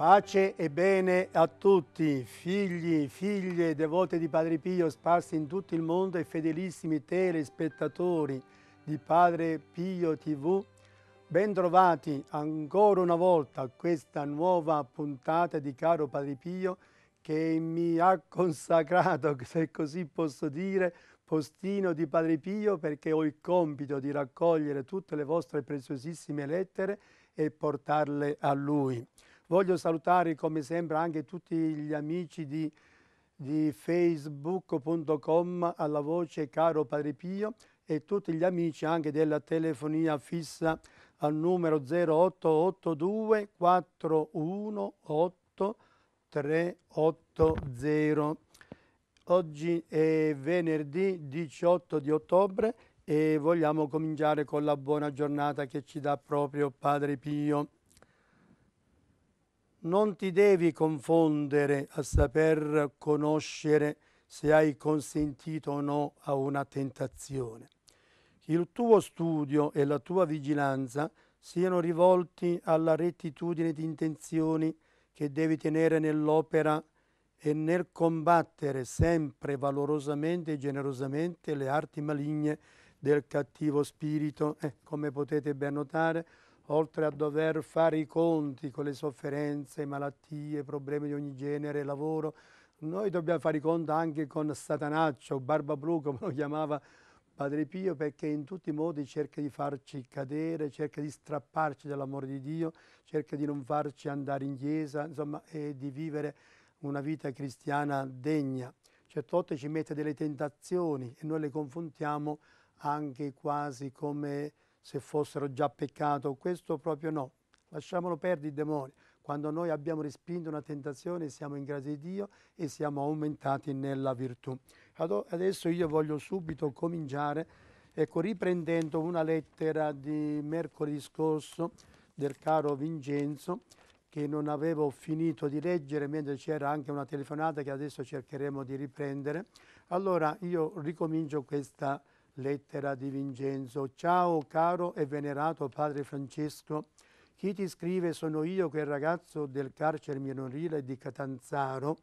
Pace e bene a tutti, figli, figlie, devote di Padre Pio sparsi in tutto il mondo e fedelissimi telespettatori di Padre Pio TV. Bentrovati ancora una volta a questa nuova puntata di Caro Padre Pio che mi ha consacrato, se così posso dire, postino di Padre Pio perché ho il compito di raccogliere tutte le vostre preziosissime lettere e portarle a lui. Voglio salutare come sempre anche tutti gli amici di, di facebook.com alla voce caro Padre Pio e tutti gli amici anche della telefonia fissa al numero 0882 418 380. Oggi è venerdì 18 di ottobre e vogliamo cominciare con la buona giornata che ci dà proprio Padre Pio non ti devi confondere a saper conoscere se hai consentito o no a una tentazione. Il tuo studio e la tua vigilanza siano rivolti alla rettitudine di intenzioni che devi tenere nell'opera e nel combattere sempre valorosamente e generosamente le arti maligne del cattivo spirito. Eh, come potete ben notare, oltre a dover fare i conti con le sofferenze, malattie, problemi di ogni genere, lavoro, noi dobbiamo fare i conti anche con Satanaccio, Barba Blu come lo chiamava Padre Pio, perché in tutti i modi cerca di farci cadere, cerca di strapparci dall'amore di Dio, cerca di non farci andare in chiesa, insomma, e di vivere una vita cristiana degna. Certe cioè, volte ci mette delle tentazioni e noi le confrontiamo anche quasi come se fossero già peccato, questo proprio no. Lasciamolo perdere i demoni. Quando noi abbiamo respinto una tentazione siamo in grazia di Dio e siamo aumentati nella virtù. Adesso io voglio subito cominciare, ecco, riprendendo una lettera di mercoledì scorso del caro Vincenzo, che non avevo finito di leggere mentre c'era anche una telefonata che adesso cercheremo di riprendere. Allora io ricomincio questa Lettera di Vincenzo. Ciao caro e venerato padre Francesco. Chi ti scrive sono io, quel ragazzo del carcere minorile di Catanzaro.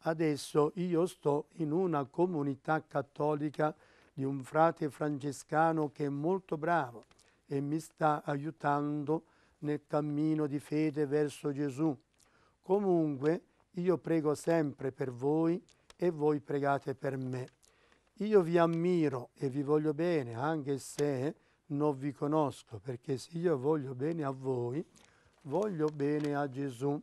Adesso io sto in una comunità cattolica di un frate francescano che è molto bravo e mi sta aiutando nel cammino di fede verso Gesù. Comunque io prego sempre per voi e voi pregate per me io vi ammiro e vi voglio bene anche se non vi conosco, perché se io voglio bene a voi, voglio bene a Gesù.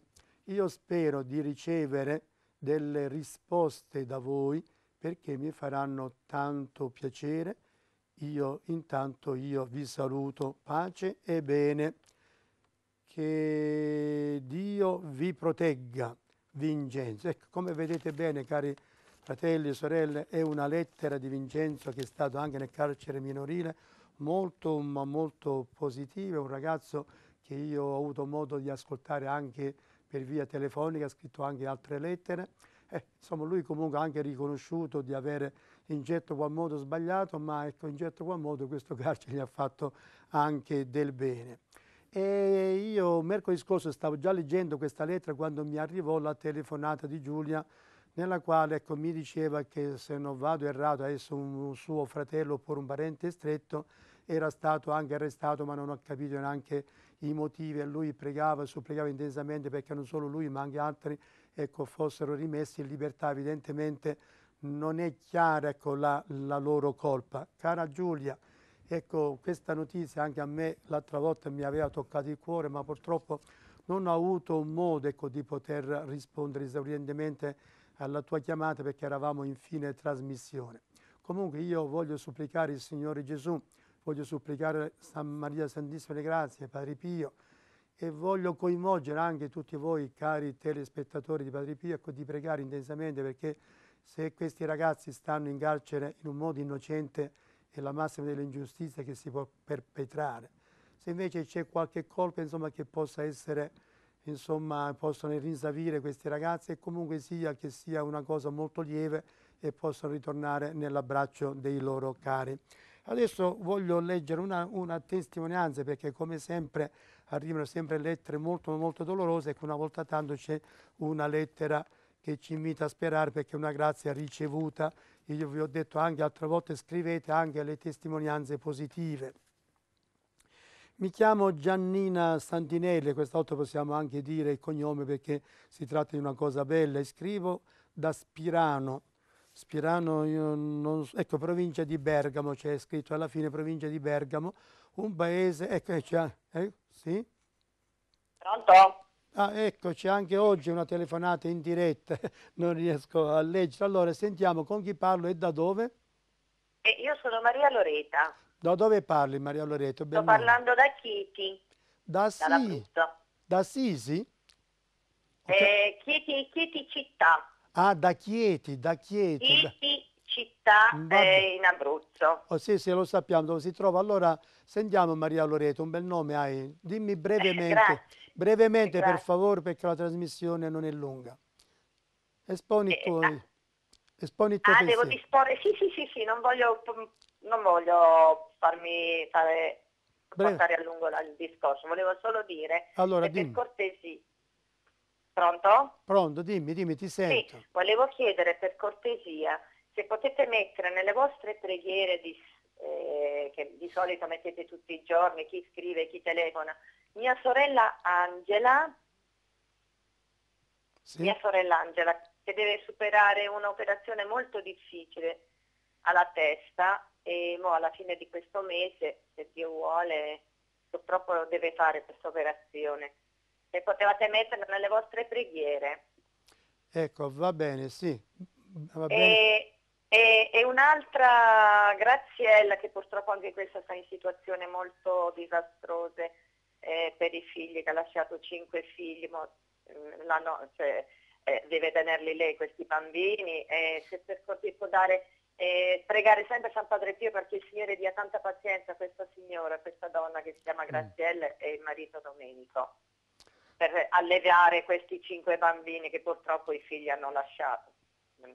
Io spero di ricevere delle risposte da voi perché mi faranno tanto piacere. Io intanto io vi saluto, pace e bene. Che Dio vi protegga, Vincenzo. Ecco, come vedete bene, cari fratelli e sorelle, è una lettera di Vincenzo che è stato anche nel carcere minorile molto ma molto positiva, un ragazzo che io ho avuto modo di ascoltare anche per via telefonica, ha scritto anche altre lettere. Eh, insomma, lui comunque ha anche riconosciuto di avere in certo qual modo sbagliato, ma ecco, in certo qual modo questo carcere gli ha fatto anche del bene. E io mercoledì scorso stavo già leggendo questa lettera quando mi arrivò la telefonata di Giulia nella quale ecco, mi diceva che se non vado errato adesso un, un suo fratello oppure un parente stretto era stato anche arrestato ma non ho capito neanche i motivi e lui pregava, supplicava intensamente perché non solo lui ma anche altri ecco, fossero rimessi in libertà. Evidentemente non è chiara ecco, la, la, loro colpa. Cara Giulia, ecco, questa notizia anche a me l'altra volta mi aveva toccato il cuore ma purtroppo non ho avuto un modo ecco, di poter rispondere esaurientemente alla tua chiamata perché eravamo in fine trasmissione. Comunque io voglio supplicare il Signore Gesù, voglio supplicare San Maria Santissima delle Grazie, Padre Pio, e voglio coinvolgere anche tutti voi, cari telespettatori di Padre Pio, ecco, di pregare intensamente perché se questi ragazzi stanno in carcere in un modo innocente è la massima dell'ingiustizia che si può perpetrare. Se invece c'è qualche colpa insomma, che possa essere insomma, possono rinsavire questi ragazzi e comunque sia che sia una cosa molto lieve e possono ritornare nell'abbraccio dei loro cari. Adesso voglio leggere una, una, testimonianza perché come sempre arrivano sempre lettere molto molto dolorose e ecco, una volta tanto c'è una lettera che ci invita a sperare perché è una grazia ricevuta. Io vi ho detto anche altre volte scrivete anche le testimonianze positive. Mi chiamo Giannina Santinelli, questa volta possiamo anche dire il cognome perché si tratta di una cosa bella, scrivo da Spirano. Spirano, non, ecco, provincia di Bergamo, c'è cioè scritto alla fine provincia di Bergamo, un paese, ecco, eh, c'è, eh, sì? Pronto? Ah, ecco, c'è anche oggi una telefonata in diretta, non riesco a leggere. Allora, sentiamo con chi parlo e da dove? Eh, io sono Maria Loreta. Da dove parli Maria Loreto? Sto Benvenuta. parlando da Chiti. Da Sisi? Da Sisi? Eh, Chieti, Chieti città. Ah, da Chieti, da Chieti. Chieti città mm, eh, in Abruzzo. Oh, sì, sì, lo sappiamo dove si trova. Allora, sentiamo Maria Loreto, un bel nome hai. Dimmi brevemente, eh, brevemente per favore, perché la trasmissione non è lunga. Esponi eh, tu. Ah. Esponi ah, devo disporre, sì, sì, sì, sì, non voglio mm, non voglio farmi fare, portare a lungo il discorso, volevo solo dire allora, per cortesia. Pronto? Pronto, dimmi, dimmi, ti sento. Sì, volevo chiedere per cortesia se potete mettere nelle vostre preghiere di, eh, che di solito mettete tutti i giorni, chi scrive, chi telefona, mia sorella Angela, sì. mia sorella Angela, che deve superare un'operazione molto difficile alla testa e mo alla fine di questo mese, se Dio vuole, purtroppo deve fare questa operazione. Se potevate metterla nelle vostre preghiere. Ecco, va bene, sì. Va bene. E, e, e un'altra Graziella, che purtroppo anche questa sta in situazione molto disastrose eh, per i figli, che ha lasciato cinque figli, mo, mm, no, cioè, eh, deve tenerli lei questi bambini, e eh, se per così può dare e pregare sempre San Padre Pio perché il Signore dia tanta pazienza a questa signora, a questa donna che si chiama mm. Graziella mm. e il marito Domenico, per alleviare questi cinque bambini che purtroppo i figli hanno lasciato. Mm.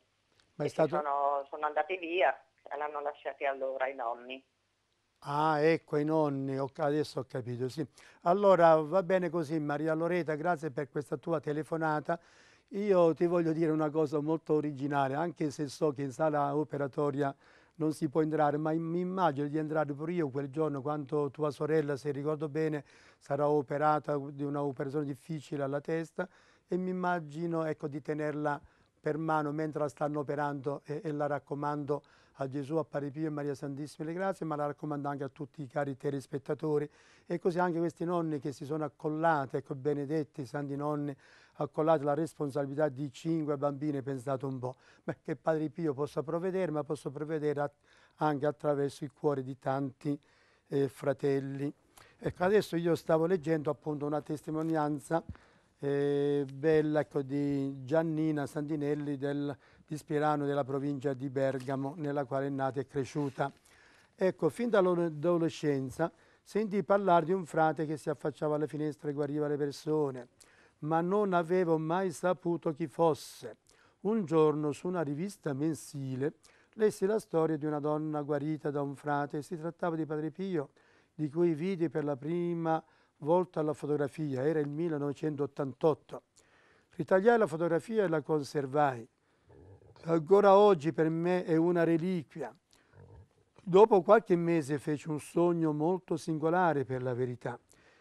Ma è stato... sono, sono, andati via e l'hanno lasciati allora i nonni. Ah, ecco i nonni, adesso ho capito, sì. Allora va bene così Maria Loreta, grazie per questa tua telefonata. Io ti voglio dire una cosa molto originale, anche se so che in sala operatoria non si può entrare, ma mi immagino di entrare pure io quel giorno quando tua sorella, se ricordo bene, sarà operata di un'operazione difficile alla testa e mi immagino ecco, di tenerla per mano mentre la stanno operando e, e la raccomando a Gesù, a Pio e Maria Santissima le grazie, ma la raccomando anche a tutti i cari telespettatori e così anche questi nonni che si sono accollati, ecco benedetti, santi nonni, accollati la responsabilità di cinque bambini, pensate un po', Beh, che Padre Pio possa provvedere, ma possa provvedere a, anche attraverso il cuore di tanti eh, fratelli. Ecco, adesso io stavo leggendo appunto una testimonianza eh, bella ecco, di Giannina Sandinelli del, di Spirano della provincia di Bergamo nella quale è nata e cresciuta. Ecco, fin dall'adolescenza sentì parlare di un frate che si affacciava alle finestre e guariva le persone, ma non avevo mai saputo chi fosse. Un giorno su una rivista mensile lessi la storia di una donna guarita da un frate, si trattava di Padre Pio, di cui vidi per la prima volta volta alla fotografia, era il 1988. Ritagliai la fotografia e la conservai. Ancora oggi per me è una reliquia. Dopo qualche mese feci un sogno molto singolare per la verità.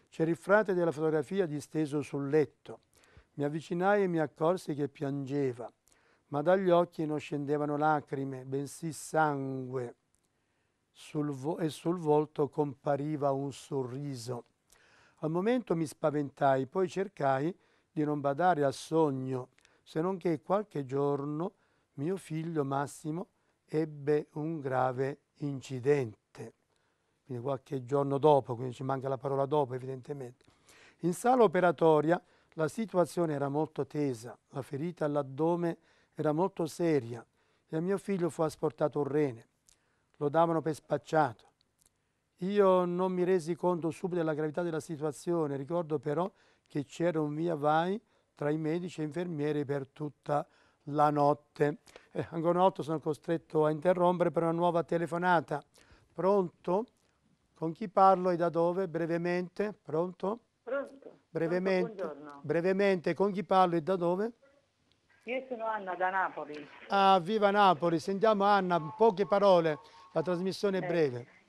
C'era il frate della fotografia disteso sul letto. Mi avvicinai e mi accorsi che piangeva, ma dagli occhi non scendevano lacrime, bensì sangue, sul e sul volto compariva un sorriso. Al momento mi spaventai, poi cercai di non badare al sogno, se non che qualche giorno mio figlio Massimo ebbe un grave incidente. Quindi qualche giorno dopo, quindi ci manca la parola dopo evidentemente. In sala operatoria la situazione era molto tesa, la ferita all'addome era molto seria e a mio figlio fu asportato un rene. Lo davano per spacciato. Io non mi resi conto subito della gravità della situazione, ricordo però che c'era un via vai tra i medici e infermieri per tutta la notte. Eh, ancora una volta sono costretto a interrompere per una nuova telefonata. Pronto? Con chi parlo e da dove? Brevemente? Pronto? Pronto. Brevemente, Pronto, brevemente con chi parlo e da dove? Io sono Anna da Napoli. Ah, viva Napoli! Sentiamo Anna, poche parole, la trasmissione è eh, breve. Eh.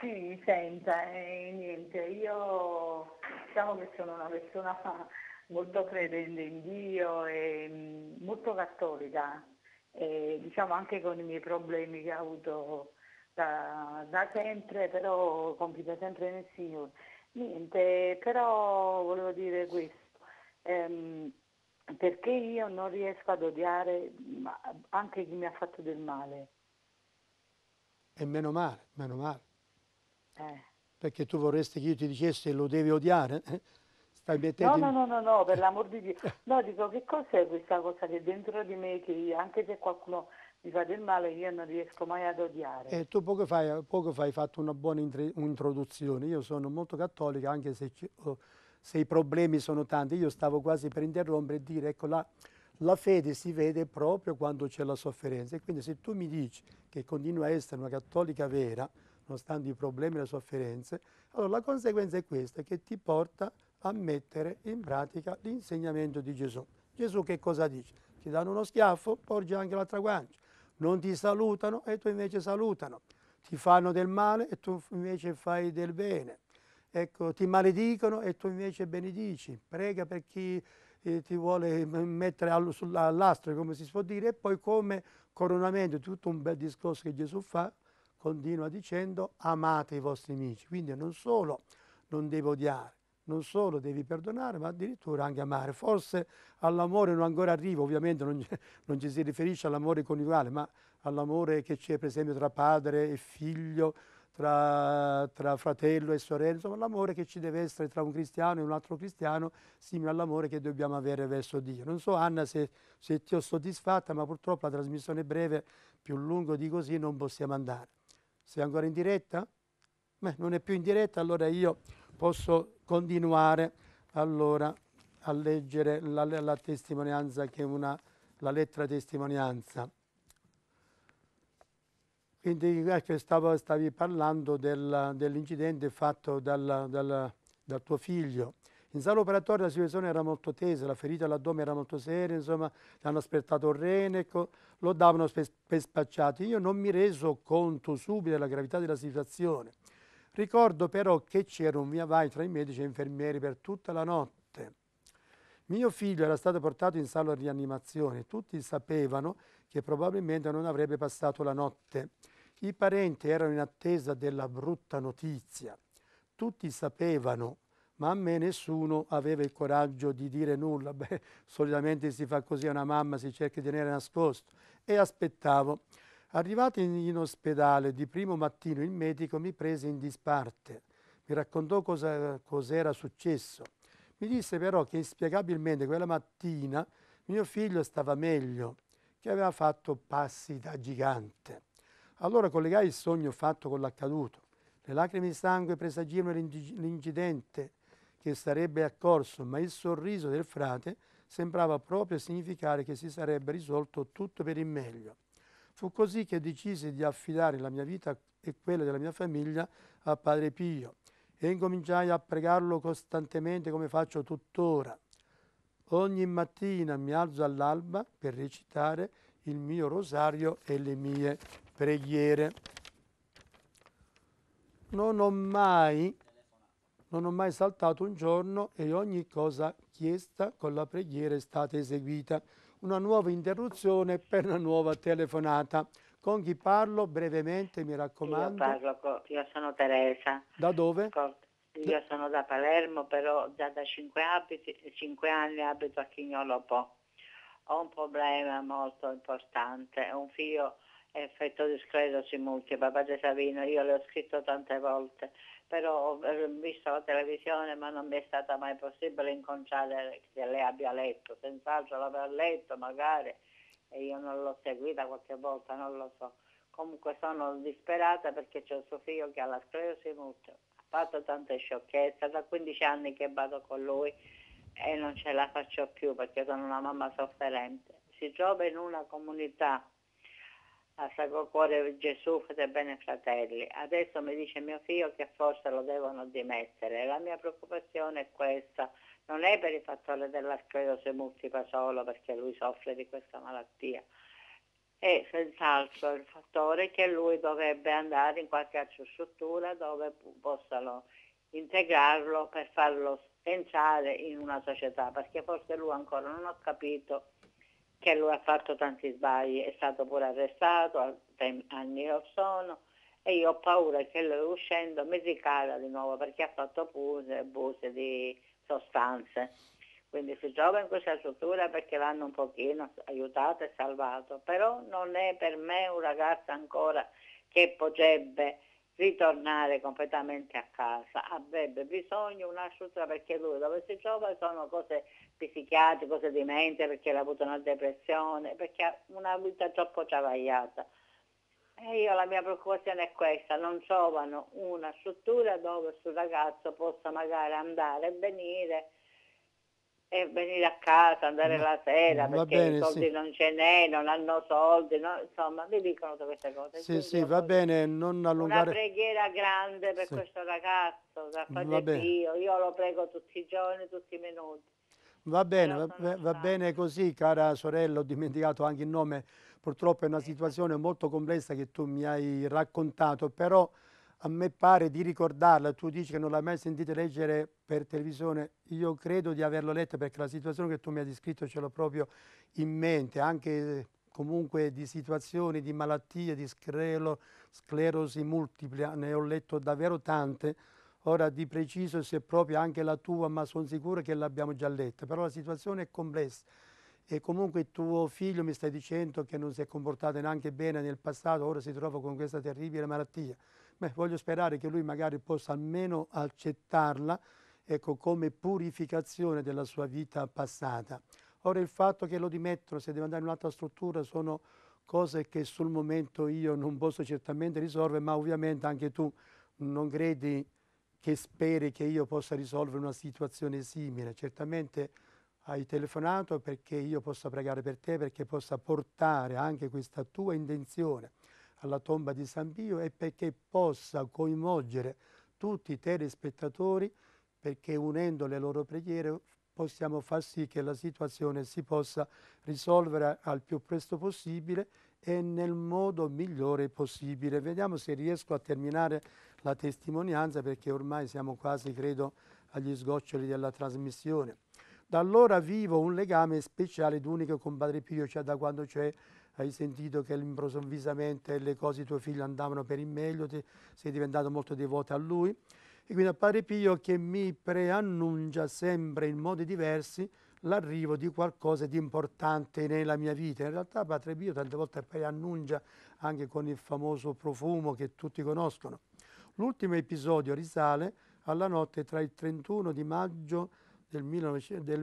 Sì, senta, eh, niente, io diciamo che sono una persona molto credente in Dio e mm, molto cattolica, e, diciamo anche con i miei problemi che ho avuto da, da sempre, però compito sempre nel Signore. Niente, però volevo dire questo, ehm, perché io non riesco ad odiare anche chi mi ha fatto del male. E meno male, meno male. Eh. Perché tu vorresti che io ti dicessi lo devi odiare? Eh? Stai mettendo... No, no, no, no, no, per l'amor di Dio. No, dico, che cos'è questa cosa che dentro di me, che anche se qualcuno mi fa del male, io non riesco mai ad odiare. E eh, tu poco fa, hai fatto una buona introduzione. Io sono molto cattolica, anche se, oh, se, i problemi sono tanti. Io stavo quasi per interrompere e dire, ecco, la, la fede si vede proprio quando c'è la sofferenza. E quindi se tu mi dici che continua a essere una cattolica vera, nonostante i problemi e le sofferenze, allora la conseguenza è questa, che ti porta a mettere in pratica l'insegnamento di Gesù. Gesù che cosa dice? Ti danno uno schiaffo, porgi anche l'altra guancia. Non ti salutano e tu invece salutano. Ti fanno del male e tu invece fai del bene. Ecco, ti maledicono e tu invece benedici. Prega per chi eh, ti vuole mettere all'astro, come si può dire, e poi come coronamento di tutto un bel discorso che Gesù fa, continua dicendo amate i vostri amici. Quindi non solo non devi odiare, non solo devi perdonare, ma addirittura anche amare. Forse all'amore non ancora arrivo, ovviamente non, non ci si riferisce all'amore coniugale, ma all'amore che c'è per esempio tra padre e figlio, tra, tra, fratello e sorella, insomma l'amore che ci deve essere tra un cristiano e un altro cristiano, simile all'amore che dobbiamo avere verso Dio. Non so Anna se, se ti ho soddisfatta, ma purtroppo la trasmissione è breve, più lungo di così non possiamo andare. Sei ancora in diretta? Beh, non è più in diretta, allora io posso continuare allora, a leggere la, la, testimonianza che è una, la lettera testimonianza. Quindi ecco, stavo, stavi parlando del, dell'incidente fatto dal, dal, dal tuo figlio. In sala operatoria la situazione era molto tesa, la ferita all'addome era molto seria, insomma, hanno aspettato il rene, lo davano per spacciato. Io non mi reso conto subito della gravità della situazione. Ricordo però che c'era un via vai tra i medici e infermieri per tutta la notte. Mio figlio era stato portato in sala di rianimazione, tutti sapevano che probabilmente non avrebbe passato la notte. I parenti erano in attesa della brutta notizia. Tutti sapevano ma a me nessuno aveva il coraggio di dire nulla. Beh, solitamente si fa così a una mamma, si cerca di tenere nascosto. E aspettavo. Arrivato in ospedale di primo mattino, il medico mi prese in disparte. Mi raccontò cosa, cosa era successo. Mi disse però che inspiegabilmente quella mattina mio figlio stava meglio, che aveva fatto passi da gigante. Allora collegai il sogno fatto con l'accaduto. Le lacrime di sangue presagivano l'incidente che sarebbe accorso, ma il sorriso del frate sembrava proprio significare che si sarebbe risolto tutto per il meglio. Fu così che decisi di affidare la mia vita e quella della mia famiglia a Padre Pio e incominciai a pregarlo costantemente come faccio tuttora. Ogni mattina mi alzo all'alba per recitare il mio rosario e le mie preghiere. Non ho mai non ho mai saltato un giorno e ogni cosa chiesta con la preghiera è stata eseguita. Una nuova interruzione per una nuova telefonata. Con chi parlo brevemente, mi raccomando? Io, con, io sono Teresa. Da dove? Con, io sono da Palermo, però già da cinque, abiti, 5 anni abito a Chignolo Po. Ho un problema molto importante, ho un figlio effetto di sclerosi multipla, padre Savino, io le ho scritto tante volte però ho visto la televisione ma non mi è stata mai possibile incontrare che lei abbia letto, senz'altro l'avrà letto magari e io non l'ho seguita qualche volta, non lo so. Comunque sono disperata perché c'è il suo figlio che ha la sclerosi multipla, ha fatto tante sciocchezze, da 15 anni che vado con lui e non ce la faccio più perché sono una mamma sofferente. Si trova in una comunità al Sacro Cuore Gesù, fate bene fratelli. Adesso mi dice mio figlio che forse lo devono dimettere. La mia preoccupazione è questa, non è per il fattore della dell'arcredosi multipla solo perché lui soffre di questa malattia, è senz'altro il fattore che lui dovrebbe andare in qualche altra struttura dove possano integrarlo per farlo entrare in una società, perché forse lui ancora non ha capito che lui ha fatto tanti sbagli, è stato pure arrestato anni or sono e io ho paura che lui uscendo mi si cada di nuovo perché ha fatto puse, buse di sostanze. Quindi si trova in questa struttura perché l'hanno un pochino aiutato e salvato, però non è per me un ragazzo ancora che potrebbe ritornare completamente a casa, avrebbe bisogno di una struttura perché lui dove si trova sono cose psichiatrico che demente perché l'ha avuto una depressione, perché ha una vita troppo travagliata. E io la mia preoccupazione è questa, non trovano una struttura dove questo ragazzo possa magari andare e venire e venire a casa, andare mm. la sera perché bene, i soldi sì. non ce n'è, non hanno soldi, no? insomma mi dicono tutte queste cose. Sì, Quindi sì, va bene, non allungare. Una preghiera grande per sì. questo ragazzo, da fare Dio, io lo prego tutti i giorni, tutti i minuti. Va bene, va, va bene così, cara sorella, ho dimenticato anche il nome, purtroppo è una situazione molto complessa che tu mi hai raccontato, però a me pare di ricordarla, tu dici che non l'hai mai sentita leggere per televisione, io credo di averlo letto perché la situazione che tu mi hai descritto ce l'ho proprio in mente, anche eh, comunque di situazioni, di malattie, di sclero, sclerosi multipla, ne ho letto davvero tante, Ora di preciso se è proprio anche la tua, ma sono sicuro che l'abbiamo già letta, però la situazione è complessa e comunque tuo figlio mi stai dicendo che non si è comportato neanche bene nel passato, ora si trova con questa terribile malattia. Beh, voglio sperare che lui magari possa almeno accettarla ecco, come purificazione della sua vita passata. Ora il fatto che lo dimettono, se deve andare in un'altra struttura, sono cose che sul momento io non posso certamente risolvere, ma ovviamente anche tu non credi che speri che io possa risolvere una situazione simile. Certamente hai telefonato perché io possa pregare per te, perché possa portare anche questa tua intenzione alla tomba di San Pio e perché possa coinvolgere tutti i telespettatori perché unendo le loro preghiere possiamo far sì che la situazione si possa risolvere al più presto possibile e nel modo migliore possibile. Vediamo se riesco a terminare la testimonianza perché ormai siamo quasi, credo, agli sgoccioli della trasmissione. Da allora vivo un legame speciale ed unico con Padre Pio, cioè da quando c'è cioè, hai sentito che improvvisamente le cose di tuo figlio andavano per il meglio, ti, sei diventato molto devoto a lui. E quindi a Padre Pio che mi preannuncia sempre in modi diversi l'arrivo di qualcosa di importante nella mia vita. In realtà Padre Pio tante volte preannuncia anche con il famoso profumo che tutti conoscono. L'ultimo episodio risale alla notte tra il 31 di maggio del,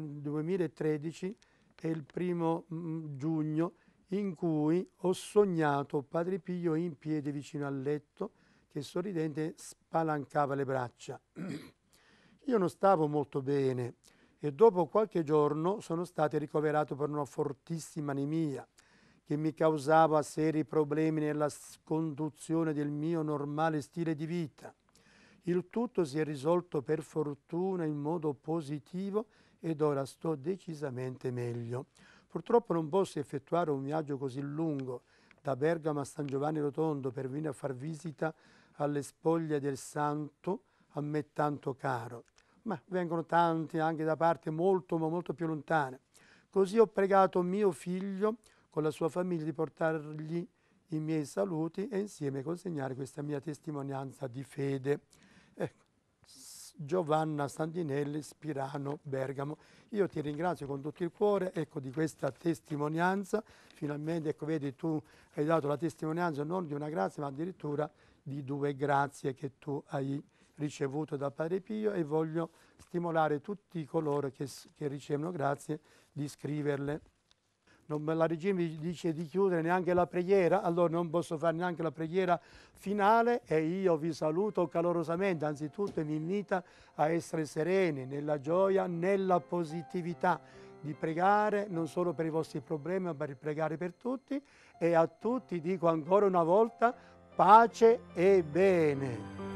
2013 e il primo mm, giugno in cui ho sognato Padre Pio in piedi vicino al letto che sorridente spalancava le braccia. Io non stavo molto bene e dopo qualche giorno sono stato ricoverato per una fortissima anemia che mi causava seri problemi nella conduzione del mio normale stile di vita. Il tutto si è risolto per fortuna in modo positivo ed ora sto decisamente meglio. Purtroppo non posso effettuare un viaggio così lungo da Bergamo a San Giovanni Rotondo per venire a far visita alle spoglie del santo a me tanto caro, ma vengono tanti anche da parte molto ma molto più lontane. Così ho pregato mio figlio con la sua famiglia di portargli i miei saluti e insieme consegnare questa mia testimonianza di fede. Ecco. Giovanna Sandinelli, Spirano, Bergamo. Io ti ringrazio con tutto il cuore ecco, di questa testimonianza. Finalmente, ecco, vedi, tu hai dato la testimonianza non di una grazia, ma addirittura di due grazie che tu hai ricevuto da Padre Pio e voglio stimolare tutti coloro che, che ricevono grazie di scriverle non, la regia mi dice di chiudere neanche la preghiera, allora non posso fare neanche la preghiera finale e io vi saluto calorosamente, anzitutto mi invita a essere sereni nella gioia, nella positività, di pregare non solo per i vostri problemi, ma per pregare per tutti e a tutti dico ancora una volta pace e bene.